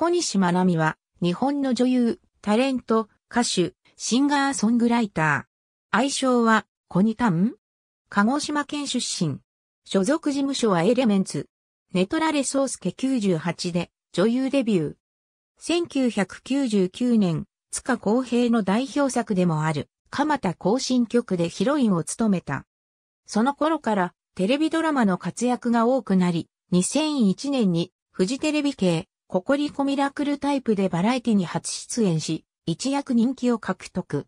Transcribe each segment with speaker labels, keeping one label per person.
Speaker 1: 小西真奈美は、日本の女優、タレント、歌手、シンガーソングライター。愛称は、コニタン鹿児島県出身。所属事務所はエレメンツ。ネトラレソースケ98で、女優デビュー。1999年、塚公平の代表作でもある、鎌田行進曲でヒロインを務めた。その頃から、テレビドラマの活躍が多くなり、2001年に、フジテレビ系、ココリコミラクルタイプでバラエティに初出演し、一躍人気を獲得。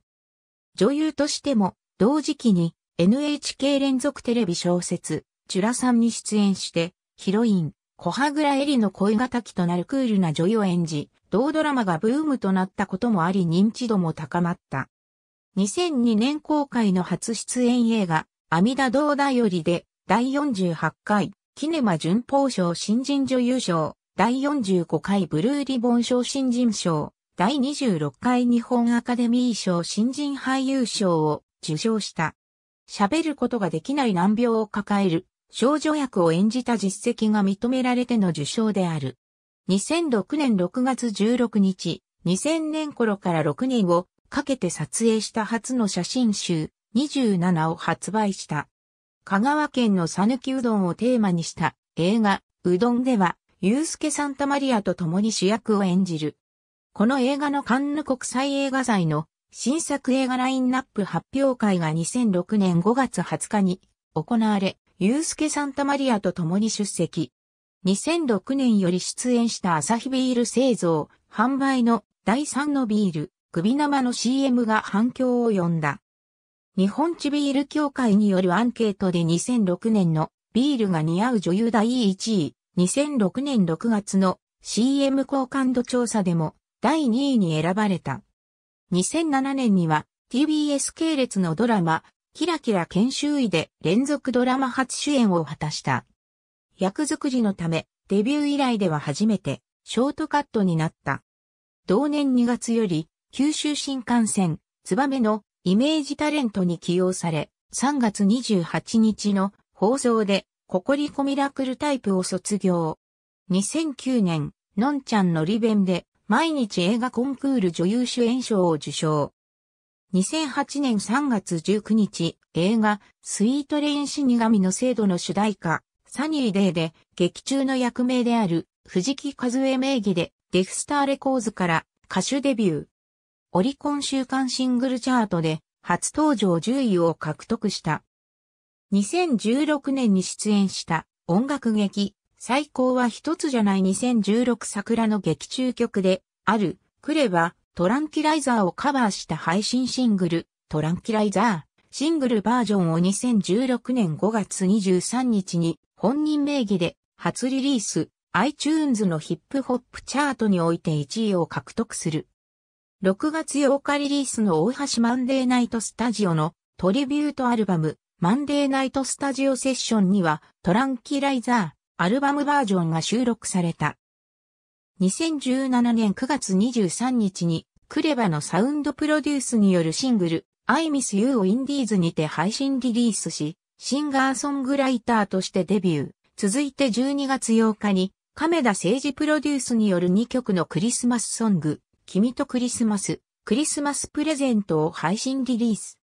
Speaker 1: 女優としても、同時期に NHK 連続テレビ小説、チュラさんに出演して、ヒロイン、コハグラエリの恋がたきとなるクールな女優を演じ、同ドラマがブームとなったこともあり認知度も高まった。2002年公開の初出演映画、阿弥陀堂だよりで、第48回、キネマ旬報賞新人女優賞、第45回ブルーリボン賞新人賞、第26回日本アカデミー賞新人俳優賞を受賞した。喋ることができない難病を抱える少女役を演じた実績が認められての受賞である。2006年6月16日、2000年頃から6年をかけて撮影した初の写真集27を発売した。香川県の讃岐うどんをテーマにした映画、うどんではユースケ・サンタマリアと共に主役を演じる。この映画のカンヌ国際映画祭の新作映画ラインナップ発表会が2006年5月20日に行われ、ユースケ・サンタマリアと共に出席。2006年より出演したアサヒビール製造、販売の第3のビール、首生の CM が反響を呼んだ。日本地ビール協会によるアンケートで2006年のビールが似合う女優第1位、2006年6月の CM 好感度調査でも第2位に選ばれた。2007年には TBS 系列のドラマ、キラキラ研修医で連続ドラマ初主演を果たした。役作りのため、デビュー以来では初めて、ショートカットになった。同年2月より、九州新幹線、ツバメのイメージタレントに起用され、3月28日の放送でココリコミラクルタイプを卒業。2009年、のんちゃんのリベンで、毎日映画コンクール女優主演賞を受賞。2008年3月19日、映画、スイートレイン死神の制度の主題歌、サニーデーで、劇中の役名である、藤木和恵名義で、デフスターレコーズから歌手デビュー。オリコン週間シングルチャートで、初登場10位を獲得した。2016年に出演した音楽劇、最高は一つじゃない2016桜の劇中曲である、クレバ、トランキライザーをカバーした配信シングル、トランキライザー、シングルバージョンを2016年5月23日に本人名義で初リリース、iTunes のヒップホップチャートにおいて1位を獲得する。6月8日リリースの大橋マンデーナイトスタジオのトリビュートアルバムマンデーナイトスタジオセッションにはトランキライザーアルバムバージョンが収録された。2017年9月23日にクレバのサウンドプロデュースによるシングル I Miss You をインディーズにて配信リリースし、シンガーソングライターとしてデビュー。続いて12月8日に亀田誠治プロデュースによる2曲のクリスマスソング、君とクリスマス、クリスマスプレゼントを配信リリース。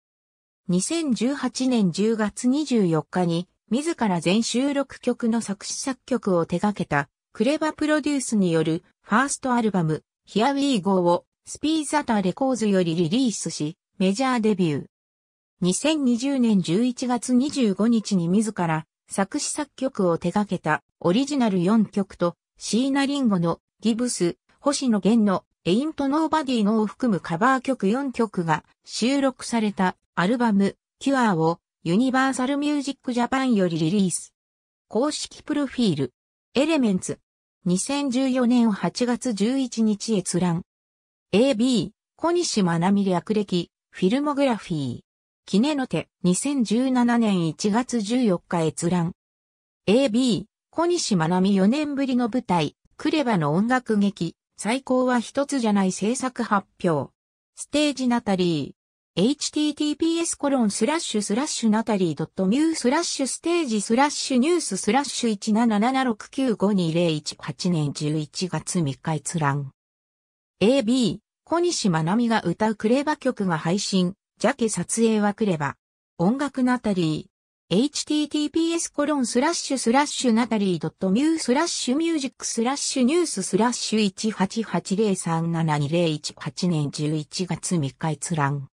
Speaker 1: 2018年10月24日に、自ら全収録曲の作詞作曲を手掛けた、クレバプロデュースによる、ファーストアルバム、Here We Go を、スピーザタレコーズよりリリースし、メジャーデビュー。2020年11月25日に自ら、作詞作曲を手掛けた、オリジナル4曲と、シーナリンゴの、ギブス、星野源の、エイントノーバディのを含むカバー曲4曲が収録されたアルバム、キュアをユニバーサルミュージックジャパンよりリリース。公式プロフィール、エレメンツ、2014年8月11日閲覧。AB、小西学美略歴、フィルモグラフィー。キネノテ、2017年1月14日閲覧。AB、小西学美4年ぶりの舞台、クレバの音楽劇、最高は一つじゃない制作発表。ステージナタリー、https コロンスラッシュスラッシュナタリー .mu スラッシュステージスラッシュニューススラッシュ177695201年11月3日閲覧。AB、小西まなみが歌うクレバ曲が配信、ジャケ撮影はクレバ。音楽ナタリー。https コロンスラッシュスラッシュナタリー .mu スラッシュミュージックスラッシュニューススラッシュ188037201 8年11月3日閲覧。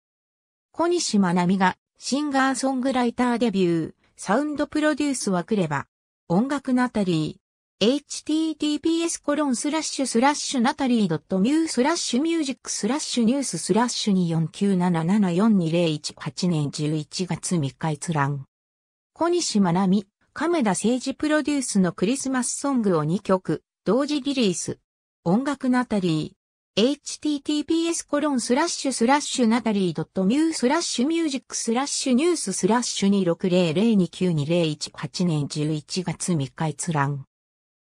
Speaker 1: 小西学美がシンガーソングライターデビュー、サウンドプロデュースはくれば、音楽ナタリー、https コロンスラッシュスラッシュナタリー .mu スラッシュミュージックスラッシュニューススラッシュ249774218年11月3日閲覧。小西学美、み、亀田誠治プロデュースのクリスマスソングを2曲、同時リリース。音楽ナタリー。https コロンスラッシュスラッシュナタリー .mu スラッシュミュージックスラッシュニューススラッシュ260029218年11月3日閲覧。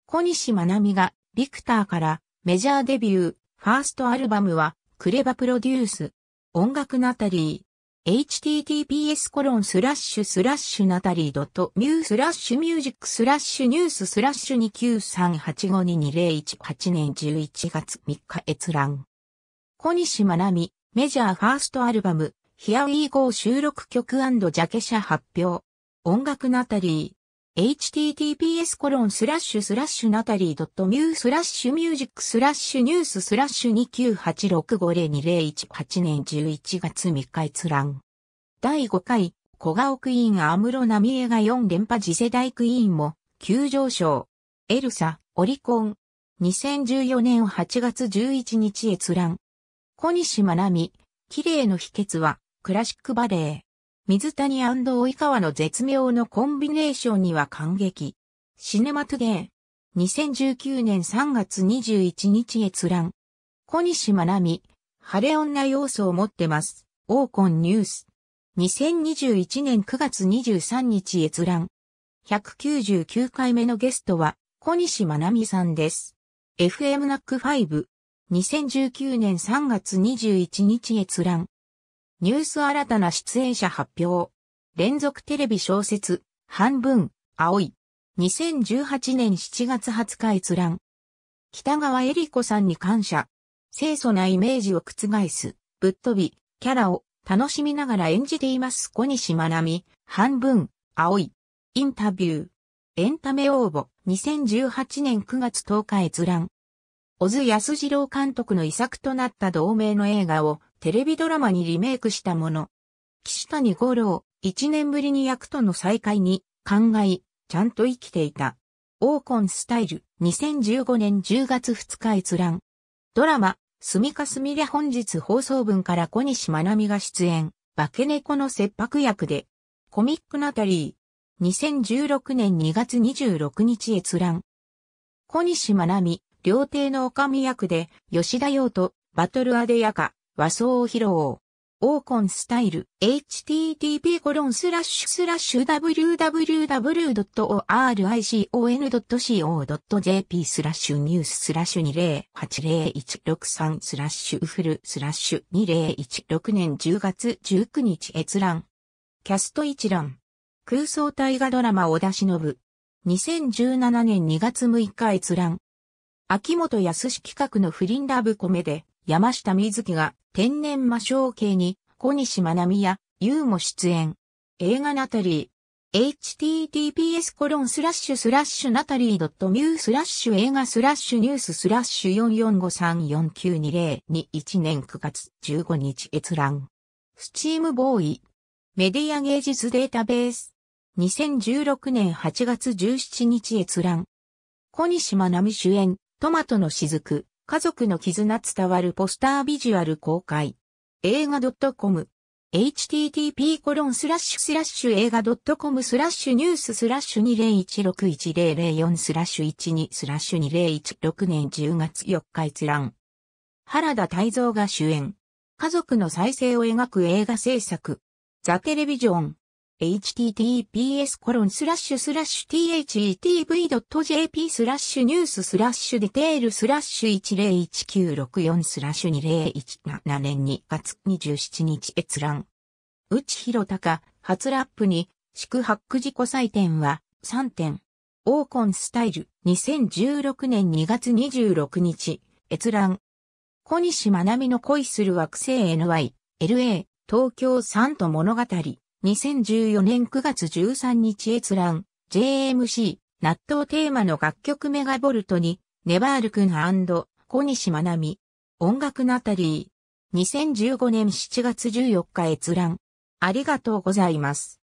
Speaker 1: 小西まなみが、ビクターからメジャーデビュー、ファーストアルバムは、クレバプロデュース。音楽ナタリー。https コロンスラッシュスラッシュナタリードットミュースラッシュミュージックスラッシュニューススラッシュ2938522018年11月3日閲覧。小西まなみ、メジャーファーストアルバム、ヒアウィーゴー収録曲ジャケ写発表。音楽ナタリー。https コロンスラッシュスラッシュナタリードットミュースラッシュミュージックスラッシュニューススラッシュ2986502018年11月3日閲覧。第5回、小顔クイーンアムロナミエが4連覇次世代クイーンも、急上昇。エルサ、オリコン。2014年8月11日閲覧。小西まなみ、綺麗の秘訣は、クラシックバレエ。水谷及川の絶妙のコンビネーションには感激。シネマトゥデー。2019年3月21日閲覧。小西まなみ、晴れ女要素を持ってます。オーコンニュース。2021年9月23日閲覧。199回目のゲストは、小西まなみさんです。FM ナック5。2019年3月21日閲覧。ニュース新たな出演者発表。連続テレビ小説、半分、青い。2018年7月20日閲覧。北川恵里子さんに感謝。清楚なイメージを覆す、ぶっ飛び、キャラを楽しみながら演じています小西まなみ、半分、青い。インタビュー。エンタメ応募、2018年9月10日閲覧。小津安二郎監督の遺作となった同名の映画をテレビドラマにリメイクしたもの。岸谷五郎、一年ぶりに役との再会に、考え、ちゃんと生きていた。オーコンスタイル、2015年10月2日閲覧。ドラマ、すみかすみれ本日放送分から小西まなみが出演、化け猫の切迫役で、コミックナタリー、2016年2月26日閲覧。小西まなみ、料亭の女将役で、吉田洋と、バトルアデヤカ、和装を披露。オーコンスタイル http コロンスラッシュスラッシュ www.oricon.co.jp スラッシュニューススラッシュ2080163スラッシュフルスラッシュ2016年10月19日閲覧キャスト一覧空想大河ドラマ小田忍2017年2月6日閲覧秋元康企画の不倫ラブコメで山下美月が天然魔性系に小西学美ややーも出演。映画ナタリー。https コロンスラッシュスラッシュナタリー m ースラッシュ映画スラッシュニューススラッシュ445349201年9月15日閲覧。スチームボーイ。メディア芸術データベース。2016年8月17日閲覧。小西学美主演、トマトの雫。家族の絆伝わるポスタービジュアル公開。映画 .com http コロンスラッシュスラッシュ映画 .com スラッシュニューススラッシュ20161004スラッシュ12スラッシュ2016年10月4日閲覧。原田泰造が主演。家族の再生を描く映画制作。ザ・テレビジョン。https コロンスラッシュスラッシュ thetv.jp スラッシュニューススラッシュディテールスラッシュ101964スラッシュ2017年2月27日閲覧。内広隆、初ラップに、宿泊自己採点は3点。オーコンスタイル2016年2月26日、閲覧。小西まなみの恋する惑星 NY、LA、東京3と物語。2014年9月13日閲覧、JMC、納豆テーマの楽曲メガボルトに、ネバール君小西真奈美音楽ナタリー、2015年7月14日閲覧。ありがとうございます。